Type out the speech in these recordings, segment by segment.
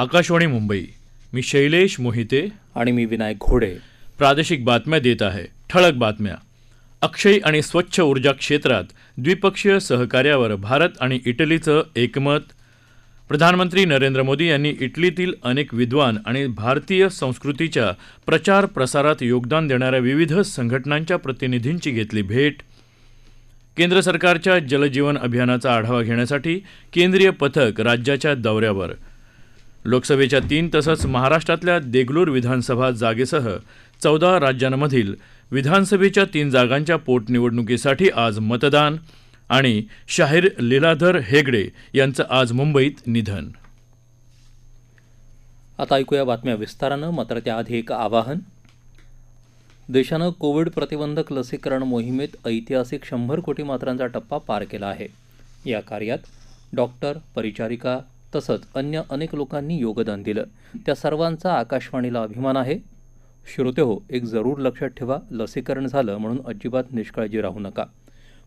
आकाशवाणी मुंबई मी शैलेश मोहिते आणि मी विनायक घोडे प्रादेशिक बातम्या देत आहे ठळक बातम्या अक्षय आणि स्वच्छ ऊर्जा क्षेत्रात द्विपक्षीय सहकार्यावर भारत आणि इटलीचं एकमत प्रधानमंत्री नरेंद्र मोदी यांनी इटलीतील अनेक विद्वान आणि भारतीय संस्कृतीच्या प्रचार प्रसारात योगदान देणाऱ्या विविध संघटनांच्या प्रतिनिधींची घेतली भेट केंद्र सरकारच्या जलजीवन अभियानाचा आढावा घेण्यासाठी केंद्रीय पथक राज्याच्या दौऱ्यावर लोकसभेच्या तीन तसंच महाराष्ट्रातल्या देगलूर विधानसभा जागेसह चौदा राज्यांमधील विधानसभेच्या तीन जागांच्या पोटनिवडणुकीसाठी आज मतदान आणि शाहीर लीलाधर हेगडे यांचं आज मुंबईत निधन आता ऐकूया बातम्या विस्तारानं मात्र त्याआधी एक आवाहन देशानं कोविड प्रतिबंधक लसीकरण मोहिमेत ऐतिहासिक शंभर कोटी मात्रांचा टप्पा पार केला आहे या कार्यात डॉक्टर परिचारिका तसंच अन्य अनेक लोकांनी योगदान दिलं त्या सर्वांचा आकाशवाणीला अभिमान आहे श्रोते हो एक जरूर लक्षात ठेवा लसीकरण झालं म्हणून अजिबात निष्काळजी राहू नका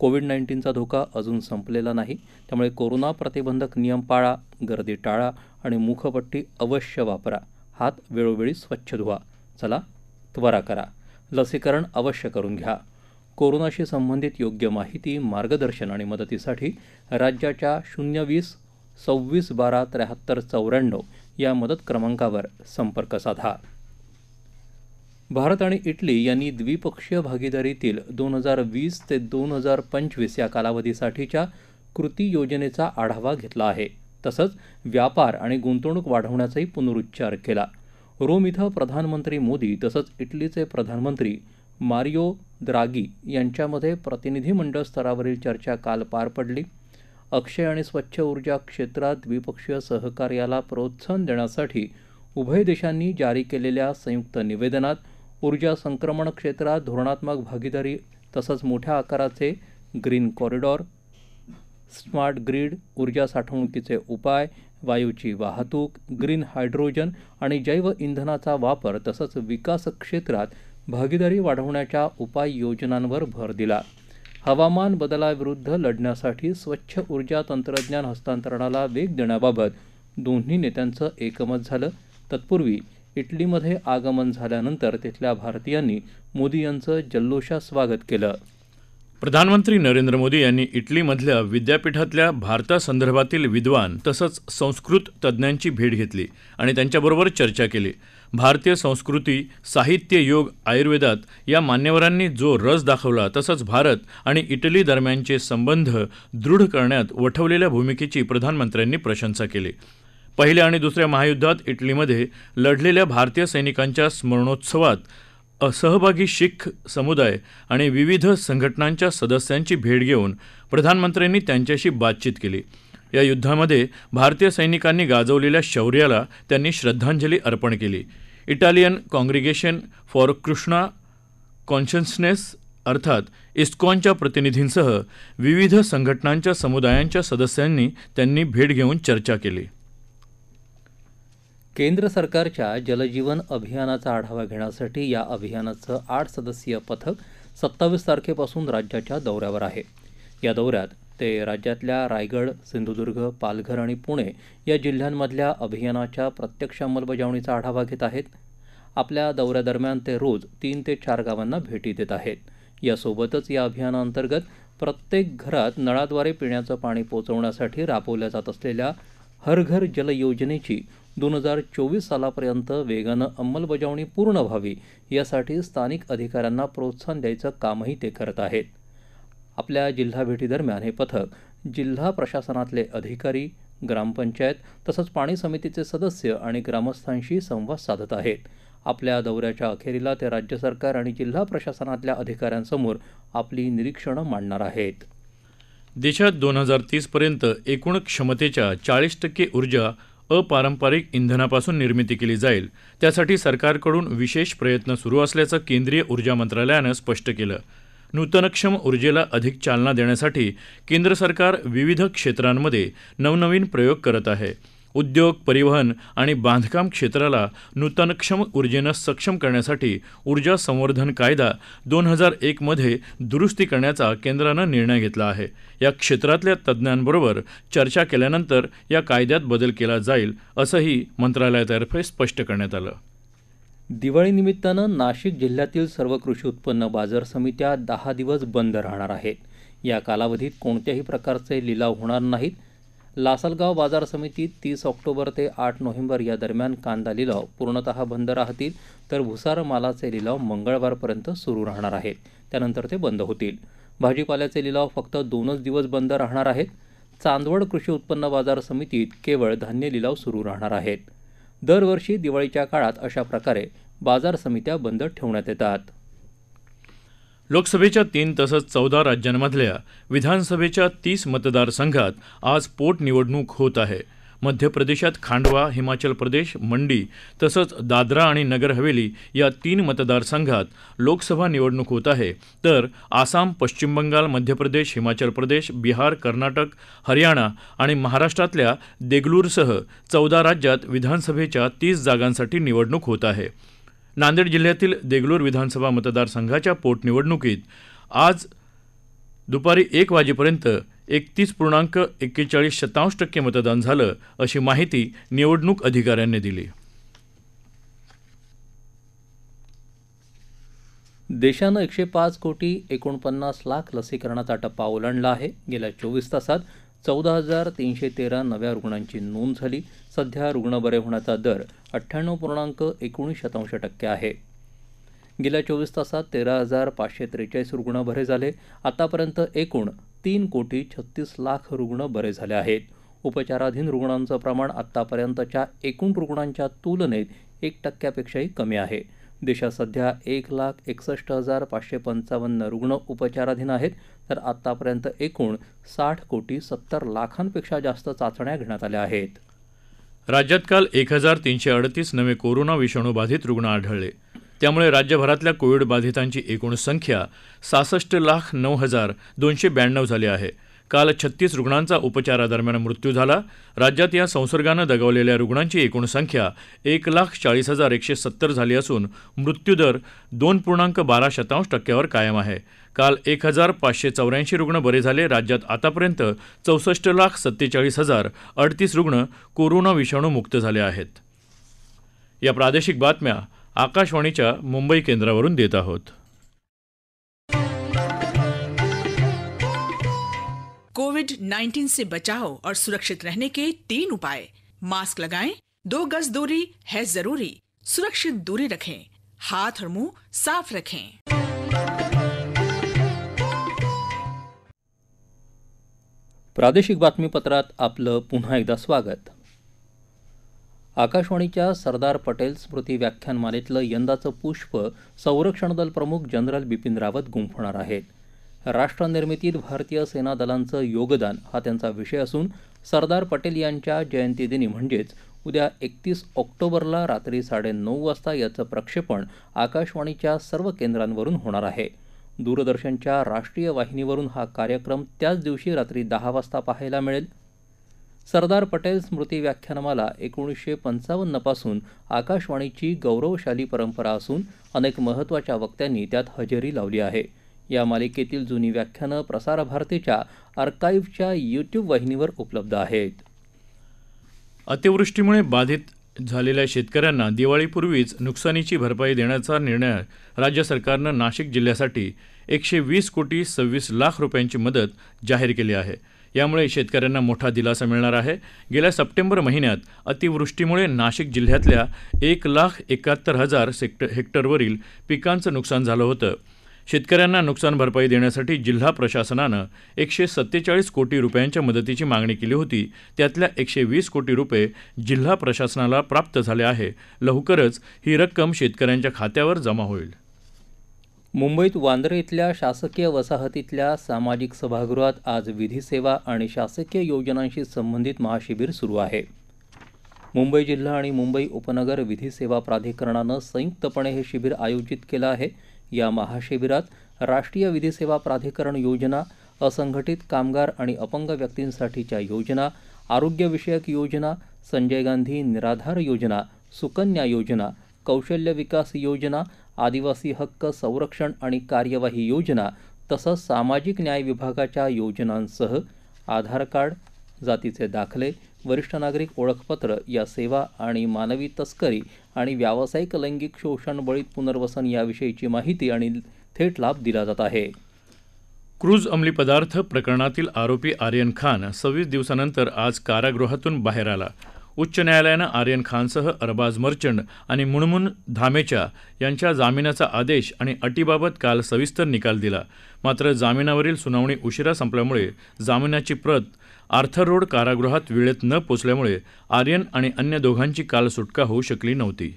कोविड नाईन्टीनचा धोका अजून संपलेला नाही त्यामुळे कोरोना प्रतिबंधक नियम पाळा गर्दी टाळा आणि मुखपट्टी अवश्य वापरा हात वेळोवेळी स्वच्छ धुवा चला त्वरा करा लसीकरण अवश्य करून घ्या कोरोनाशी संबंधित योग्य माहिती मार्गदर्शन आणि मदतीसाठी राज्याच्या शून्य वीस सव्वीस बारा त्र्याहत्तर चौऱ्याण्णव या मदत क्रमांकावर संपर्क साधा भारत आणि इटली यांनी द्विपक्षीय भागीदारीतील दोन हजार वीस ते दोन हजार पंचवीस या कालावधीसाठीच्या कृती योजनेचा आढावा घेतला आहे तसंच व्यापार आणि गुंतवणूक वाढवण्याचाही पुनरुच्चार केला रोम इथं प्रधानमंत्री मोदी तसंच इटलीचे प्रधानमंत्री मारियो द्रागी यांच्यामध्ये प्रतिनिधीमंडळ स्तरावरील चर्चा काल पार पडली अक्षय आणि स्वच्छ ऊर्जा क्षेत्रात द्विपक्षीय सहकार्याला प्रोत्साहन देण्यासाठी उभय देशांनी जारी केलेल्या संयुक्त निवेदनात ऊर्जा संक्रमण क्षेत्रात धोरणात्मक भागीदारी तसंच मोठ्या आकाराचे ग्रीन कॉरिडॉर स्मार्ट ग्रीड ऊर्जा साठवणुकीचे उपाय वायूची वाहतूक ग्रीन हायड्रोजन आणि जैव इंधनाचा वापर तसंच विकास क्षेत्रात भागीदारी वाढवण्याच्या उपाययोजनांवर भर दिला हवामान बदलाविरुद्ध लढण्यासाठी स्वच्छ ऊर्जा तंत्रज्ञान हस्तांतरणाला वेग देण्याबाबत दोन्ही नेत्यांचं एकमत झालं तत्पूर्वी इटलीमध्ये आगमन झाल्यानंतर तिथल्या भारतीयांनी मोदी यांचं जल्लोषात स्वागत केलं प्रधानमंत्री नरेंद्र मोदी यांनी इटलीमधल्या विद्यापीठातल्या भारतासंदर्भातील विद्वान तसंच संस्कृत तज्ज्ञांची भेट घेतली आणि त्यांच्याबरोबर चर्चा केली भारतीय संस्कृती साहित्य योग आयुर्वेदात या मान्यवरांनी जो रस दाखवला तसंच भारत आणि इटली दरम्यानचे संबंध दृढ करण्यात वठवलेल्या भूमिकेची प्रधानमंत्र्यांनी प्रशंसा केली पहिल्या आणि दुसऱ्या महायुद्धात इटलीमध्ये लढलेल्या भारतीय सैनिकांच्या स्मरणोत्सवात असहभागी शीख समुदाय आणि विविध संघटनांच्या सदस्यांची भेट घेऊन प्रधानमंत्र्यांनी त्यांच्याशी बातचीत केली या युद्धामध्ये भारतीय सैनिकांनी गाजवलेल्या शौर्याला त्यांनी श्रद्धांजली अर्पण केली Italian congregation for Krishna consciousness अर्थात इस्कॉनच्या प्रतिनिधींसह विविध संघटनांच्या समुदायांच्या सदस्यांनी त्यांनी भेट घेऊन चर्चा केली केंद्र सरकारच्या जलजीवन अभियानाचा आढावा घेण्यासाठी या अभियानाचं आठ सदस्यीय पथक सत्तावीस तारखेपासून राज्याच्या दौऱ्यावर आहे या दौऱ्यात ते राज्यातल्या रायगड सिंधुदुर्ग पालघर आणि पुणे या जिल्ह्यांमधल्या अभियानाच्या प्रत्यक्ष अंमलबजावणीचा आढावा घेत आहेत आपल्या दौऱ्यादरम्यान ते रोज तीन ते चार गावांना भेटी देत आहेत यासोबतच या अभियानाअंतर्गत प्रत्येक घरात नळाद्वारे पिण्याचं पाणी पोचवण्यासाठी राबवल्या जात असलेल्या हर घर जल योजनेची दोन हजार चोवीस सालापर्यंत वेगानं अंमलबजावणी पूर्ण व्हावी यासाठी स्थानिक अधिकाऱ्यांना प्रोत्साहन द्यायचं कामही ते करत आहेत आपल्या जिल्हा भेटीदरम्यान हे पथक जिल्हा प्रशासनातले अधिकारी ग्रामपंचायत तसंच पाणी समितीचे सदस्य आणि ग्रामस्थांशी संवाद साधत आहेत आपल्या दौऱ्याच्या अखेरीला ते राज्य सरकार आणि जिल्हा प्रशासनातल्या अधिकाऱ्यांसमोर आपली निरीक्षणं मांडणार आहेत देशात दोन हजार तीसपर्यंत एकूण क्षमतेच्या चाळीस टक्के ऊर्जा अपारंपरिक इंधनापासून निर्मिती केली जाईल त्यासाठी सरकारकडून विशेष प्रयत्न सुरू असल्याचं केंद्रीय ऊर्जा मंत्रालयानं स्पष्ट केलं नूतनक्षम ऊर्जेला अधिक चालना देण्यासाठी केंद्र सरकार विविध क्षेत्रांमध्ये नवनवीन प्रयोग करत आहे उद्योग परिवहन आणि बांधकाम क्षेत्राला नूतनक्षम ऊर्जेनं सक्षम करण्यासाठी ऊर्जा संवर्धन कायदा दोन हजार एकमध्ये दुरुस्ती करण्याचा केंद्रानं निर्णय घेतला आहे या क्षेत्रातल्या तज्ज्ञांबरोबर चर्चा केल्यानंतर या कायद्यात बदल केला जाईल असंही मंत्रालयातर्फे स्पष्ट करण्यात आलं दिवाळीनिमित्तानं नाशिक जिल्ह्यातील सर्व कृषी उत्पन्न बाजार समित्या दहा दिवस बंद राहणार आहेत या कालावधीत कोणत्याही प्रकारचे लिलाव होणार नाहीत लासलगाव बाजार समितीत तीस ऑक्टोबर ते आठ नोव्हेंबर या दरम्यान कांदा लिलाव पूर्णतः बंद राहतील तर भुसार मालाचे लिलाव मंगळवारपर्यंत सुरू राहणार आहेत त्यानंतर ते बंद होतील भाजीपाल्याचे लिलाव फक्त दोनच दिवस बंद राहणार आहेत चांदवड कृषी उत्पन्न बाजार समितीत केवळ धान्य लिलाव सुरू राहणार आहेत दरवर्षी दिवाळीच्या काळात अशा प्रकारे बाजार समित्या बंद ठेवण्यात येतात लोकसभेच्या तीन तसंच चौदा राज्यांमधल्या विधानसभेच्या तीस मतदारसंघात आज पोटनिवडणूक होत आहे मध्य प्रदेशात खांडवा हिमाचल प्रदेश मंडी तसंच दादरा आणि नगर हवेली या तीन मतदारसंघात लोकसभा निवडणूक होत आहे तर आसाम पश्चिम बंगाल मध्य प्रदेश हिमाचल प्रदेश बिहार कर्नाटक हरियाणा आणि महाराष्ट्रातल्या देगलूरसह चौदा राज्यात विधानसभेच्या तीस जागांसाठी निवडणूक होत आहे नांदेड जिल्ह्यातील देगलूर विधानसभा मतदारसंघाच्या पोटनिवडणुकीत आज दुपारी एक वाजेपर्यंत एकतीस पूर्णांक एक्केचाळीस शतांश टक्के मतदान झालं अशी माहिती निवडणूक अधिकाऱ्यांनी दिली देशानं एकशे पाच कोटी एकोणपन्नास लाख लसीकरणाचा टप्पा ओलांडला आहे गेल्या चोवीस तासात चौदा हजार तीनशे तेरा नव्या रुग्णांची नोंद झाली सध्या रुग्ण बरे होण्याचा दर अठ्ठ्याण्णव पूर्णांक एकोणीस शतांश टक्के आहे गेल्या चोवीस तासात तेरा हजार पाचशे त्रेचाळीस रुग्ण बरे झाले आतापर्यंत एकूण तीन कोटी छत्तीस लाख रुग्ण बरे झाले आहेत उपचाराधीन रुग्णांचं प्रमाण आतापर्यंतच्या एकूण रुग्णांच्या तुलनेत एक टक्क्यापेक्षाही कमी आहे देशात सध्या एक लाख एकसष्ट हजार पाचशे पंचावन्न रुग्ण उपचाराधीन आहेत तर आतापर्यंत एकूण साठ कोटी सत्तर लाखांपेक्षा जास्त चाचण्या घेण्यात आल्या आहेत राज्यात काल एक हजार तीनशे अडतीस नवे कोरोना विषाणू बाधित रुग्ण आढळले त्यामुळे राज्यभरातल्या कोविड बाधितांची एकूण संख्या सासष्ट लाख नऊ हजार दोनशे ब्याण्णव झाली आहे काल छत्तीस रुग्णांचा उपचारादरम्यान मृत्यू झाला राज्यात या संसर्गानं दगावलेल्या रुग्णांची एकूण संख्या एक लाख चाळीस हजार एकशे सत्तर झाली असून मृत्यूदर दोन पूर्णांक बारा शतांश टक्क्यावर कायम आहे काल एक हजार पाचशे चौऱ्याऐंशी रुग्ण बरे झाले राज्यात आतापर्यंत चौसष्ट लाख सत्तेचाळीस हजार अडतीस रुग्ण कोरोना विषाणू मुक्त झाले आहेत या प्रादेशिक बातम्या आकाशवाणीच्या मुंबई केंद्रावरून देत आहोत कोविड 19 से बचाव और सुरक्षित रहने के तीन उपाय मास्क लगाएं, दो गज दूरी है जरूरी सुरक्षित दूरी रखें हाथ और मुंह साफ रखें प्रादेशिक बातमीपत्रात आपलं पुन्हा एकदा स्वागत आकाशवाणीच्या सरदार पटेल स्मृती व्याख्यानमालेतलं यंदाचं पुष्प संरक्षण दल प्रमुख जनरल बिपिन रावत गुंफणार आहेत राष्ट्रनिर्मितीत भारतीय सेना दलांचं योगदान हा त्यांचा विषय असून सरदार पटेल यांच्या जयंतीदिनी म्हणजेच उद्या एकतीस ऑक्टोबरला रात्री साडेनऊ वाजता याचं प्रक्षेपण आकाशवाणीच्या सर्व केंद्रांवरून होणार आहे दूरदर्शनच्या राष्ट्रीय वाहिनीवरून हा कार्यक्रम त्याच दिवशी रात्री दहा वाजता पाहायला मिळेल सरदार पटेल स्मृती व्याख्यानमाला एकोणीसशे पंचावन्नपासून आकाशवाणीची गौरवशाली परंपरा असून अनेक महत्त्वाच्या वक्त्यांनी त्यात हजेरी लावली आहे या मालिकेतील जुनी व्याख्यानं प्रसारभारतीच्या आर्काईव्हच्या यूट्यूब वाहिनीवर उपलब्ध आहेत अतिवृष्टीमुळे बाधित झालेल्या शेतकऱ्यांना दिवाळीपूर्वीच नुकसानीची भरपाई देण्याचा निर्णय राज्य सरकारनं नाशिक जिल्ह्यासाठी एकशे वीस कोटी सव्वीस लाख रुपयांची मदत जाहीर केली आहे यामुळे शेतकऱ्यांना मोठा दिलासा मिळणार आहे गेल्या सप्टेंबर महिन्यात अतिवृष्टीमुळे नाशिक जिल्ह्यातल्या एक लाख एकाहत्तर हजार सेक्ट हेक्टरवरील पिकांचं नुकसान झालं होतं शेतकऱ्यांना नुकसान भरपाई देण्यासाठी जिल्हा प्रशासनानं एकशे सत्तेचाळीस कोटी रुपयांच्या मदतीची मागणी केली होती त्यातल्या एकशे वीस कोटी रुपये जिल्हा प्रशासनाला प्राप्त झाले आहे लवकरच ही रक्कम शेतकऱ्यांच्या खात्यावर जमा होईल मुंबईत वांद्रे इथल्या शासकीय वसाहतीतल्या सामाजिक सभागृहात आज विधी सेवा आणि शासकीय योजनांशी संबंधित महाशिबिर सुरू आहे मुंबई जिल्हा आणि मुंबई उपनगर विधी सेवा प्राधिकरणानं संयुक्तपणे हे शिबिर आयोजित केलं आहे या महाशिबिरात राष्ट्रीय विधी सेवा प्राधिकरण योजना असंघटित कामगार आणि अपंग व्यक्तींसाठीच्या योजना आरोग्यविषयक योजना संजय गांधी निराधार योजना सुकन्या योजना कौशल्य विकास योजना आदिवासी हक्क संरक्षण आणि कार्यवाही योजना तसंच सामाजिक न्याय विभागाच्या योजनांसह आधार कार्ड जातीचे दाखले वरिष्ठ नागरिक ओळखपत्र या सेवा आणि मानवी तस्करी आणि व्यावसायिक लैंगिक शोषण बळीत पुनर्वसन याविषयीची माहिती आणि थेट लाभ दिला जात आहे क्रूज अंमली पदार्थ प्रकरणातील आरोपी आर्यन खान सव्वीस दिवसानंतर आज कारागृहातून बाहेर आला उच्च न्यायालयानं आर्यन खानसह अरबाज मर्चंट आणि मुणमुन धामेचा यांच्या जामिनाचा आदेश आणि अटीबाबत काल सविस्तर निकाल दिला मात्र जामिनावरील सुनावणी उशिरा संपल्यामुळे जामिनाची प्रत आर्थर रोड कारागृहात वेळेत न पोचल्यामुळे आर्यन आणि अन्य दोघांची काल सुटका होऊ शकली नव्हती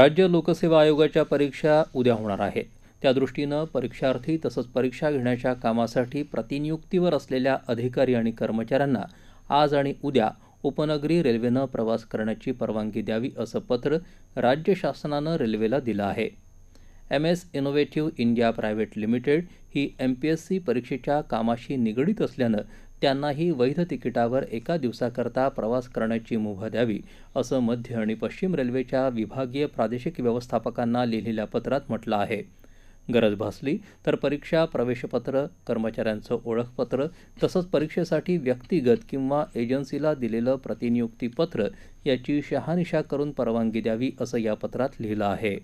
राज्य लोकसेवा आयोगाच्या परीक्षा उद्या होणार आहेत त्यादृष्टीनं परीक्षार्थी तसंच परीक्षा घेण्याच्या कामासाठी प्रतिनियुक्तीवर असलेल्या अधिकारी आणि कर्मचाऱ्यांना आज आणि उद्या उपनगरी रेल्वेनं प्रवास करण्याची परवानगी द्यावी असं पत्र राज्य शासनानं रेल्वेला दिलं आहे M S innovative India private limited ही एम पी एस सी परीक्षेच्या कामाशी निगडीत असल्यानं त्यांनाही वैध तिकिटावर एका दिवसाकरता प्रवास करण्याची मुभा द्यावी असं मध्य आणि पश्चिम रेल्वेच्या विभागीय प्रादेशिक व्यवस्थापकांना लिहिलेल्या पत्रात म्हटलं आहे गरज भासली तर परीक्षा प्रवेशपत्र कर्मचाऱ्यांचं ओळखपत्र तसंच परीक्षेसाठी व्यक्तिगत किंवा एजन्सीला दिलेलं प्रतिनियुक्तीपत्र याची शहानिशा करून परवानगी द्यावी असं या पत्रात लिहिलं आहे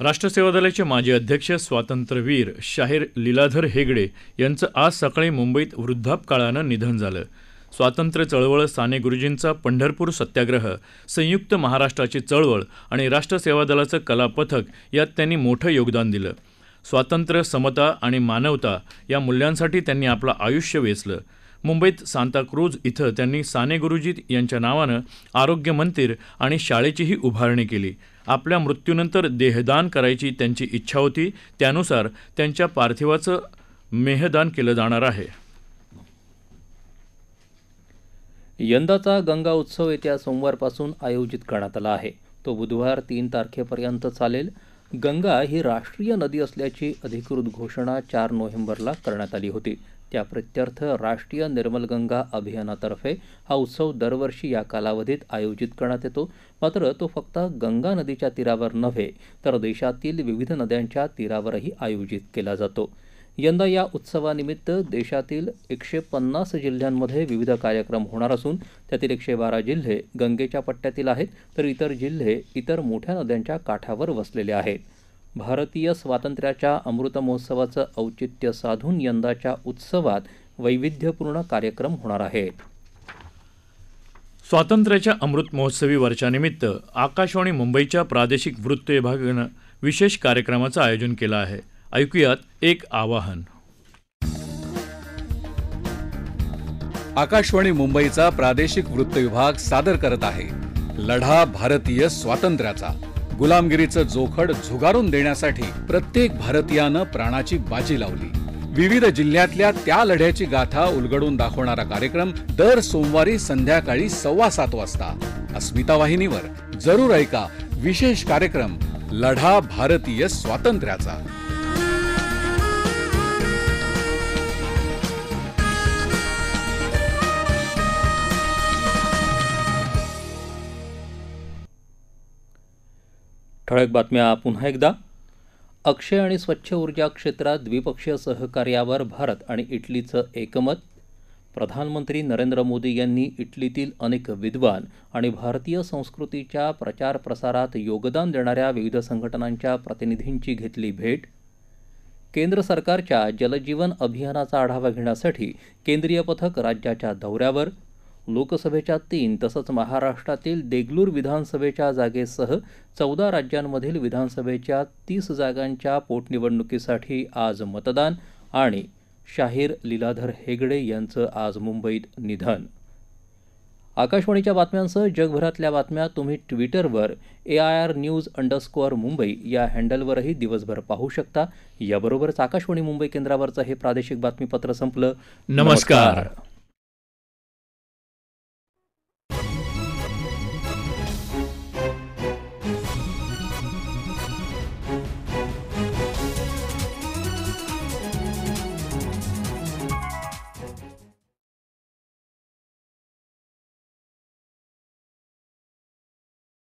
राष्ट्र सेवा दलाचे माजी अध्यक्ष स्वातंत्र्यवीर शाहीर लीलाधर हेगडे यांचं आज सकाळी मुंबईत वृद्धापकाळानं निधन झालं स्वातंत्र्य चळवळ साने गुरुजींचा पंढरपूर सत्याग्रह संयुक्त महाराष्ट्राची चळवळ आणि राष्ट्र दलाचं कला पथक यात त्यांनी मोठं योगदान दिलं स्वातंत्र्य समता आणि मानवता या मूल्यांसाठी त्यांनी आपलं आयुष्य वेचलं मुंबईत सांताक्रूज इथं त्यांनी साने गुरुजी यांच्या नावानं आरोग्य मंदिर आणि शाळेचीही उभारणी केली आपल्या मृत्यूनंतर देहदान करायची त्यांची इच्छा होती त्यानुसार त्यांच्या पार्थिवाचं मेहदान केलं जाणार आहे यंदाचा गंगा उत्सव येत्या सोमवारपासून आयोजित करण्यात आला आहे तो बुधवार तीन तारखेपर्यंत चालेल गंगा ही राष्ट्रीय नदी असल्याची अधिकृत घोषणा चार नोव्हेंबरला करण्यात आली होती त्या प्रत्यर्थ राष्ट्रीय निर्मल गंगा अभियानातर्फे हा उत्सव दरवर्षी या कालावधीत आयोजित करण्यात येतो मात्र तो फक्त गंगा नदीच्या तीरावर नव्हे तर देशातील विविध नद्यांच्या तीरावरही आयोजित केला जातो यंदा या उत्सवानिमित्त देशातील एकशे पन्नास जिल्ह्यांमध्ये विविध कार्यक्रम होणार असून त्यातील एकशे बारा जिल्हे गंगेच्या पट्ट्यातील आहेत तर इतर जिल्हे इतर मोठ्या नद्यांच्या काठावर वसलेले आहेत भारतीय स्वातंत्र्याच्या अमृत महोत्सवाचं औचित्य साधून यंदाच्या उत्सवात वैविध्यपूर्ण कार्यक्रम होणार आहेत स्वातंत्र्याच्या अमृत महोत्सवी वर्षानिमित्त आकाशवाणी मुंबईच्या प्रादेशिक वृत्त विभागानं विशेष कार्यक्रमाचं आयोजन केलं आहे ऐकूयात एक आवाहन आकाशवाणी मुंबईचा प्रादेशिक वृत्त विभाग सादर करत आहे लढा भारतीय स्वातंत्र्याचा गुलामगिरीचं जोखड झुगारून देण्यासाठी प्रत्येक भारतीयानं प्राणाची बाजी लावली विविध जिल्ह्यातल्या त्या लढ्याची गाथा उलगडून दाखवणारा कार्यक्रम दर सोमवारी संध्याकाळी सव्वा सात वाजता अस्मिता वाहिनीवर जरूर ऐका विशेष कार्यक्रम लढा भारतीय स्वातंत्र्याचा ठळक बातम्या पुन्हा एकदा अक्षय आणि स्वच्छ ऊर्जा क्षेत्रात द्विपक्षीय सहकार्यावर भारत आणि इटलीचं एकमत प्रधानमंत्री नरेंद्र मोदी यांनी इटलीतील अनेक विद्वान आणि भारतीय संस्कृतीच्या प्रचार प्रसारात योगदान देणाऱ्या विविध संघटनांच्या प्रतिनिधींची घेतली भेट केंद्र सरकारच्या जलजीवन अभियानाचा आढावा घेण्यासाठी केंद्रीय पथक राज्याच्या दौऱ्यावर लोकसभेच्या तीन तसंच महाराष्ट्रातील देगलूर विधानसभेच्या जागेसह चौदा राज्यांमधील विधानसभेच्या तीस जागांच्या पोटनिवडणुकीसाठी आज मतदान आणि शाहीर लीलाधर हेगडे यांचं आज मुंबईत निधन आकाशवाणीच्या बातम्यांसह जगभरातल्या बातम्या तुम्ही ट्विटरवर A I R news underscore Mumbai या हँडलवरही दिवसभर पाहू शकता याबरोबरच आकाशवाणी मुंबई केंद्रावरचं हे प्रादेशिक बातमीपत्र संपलं नमस्कार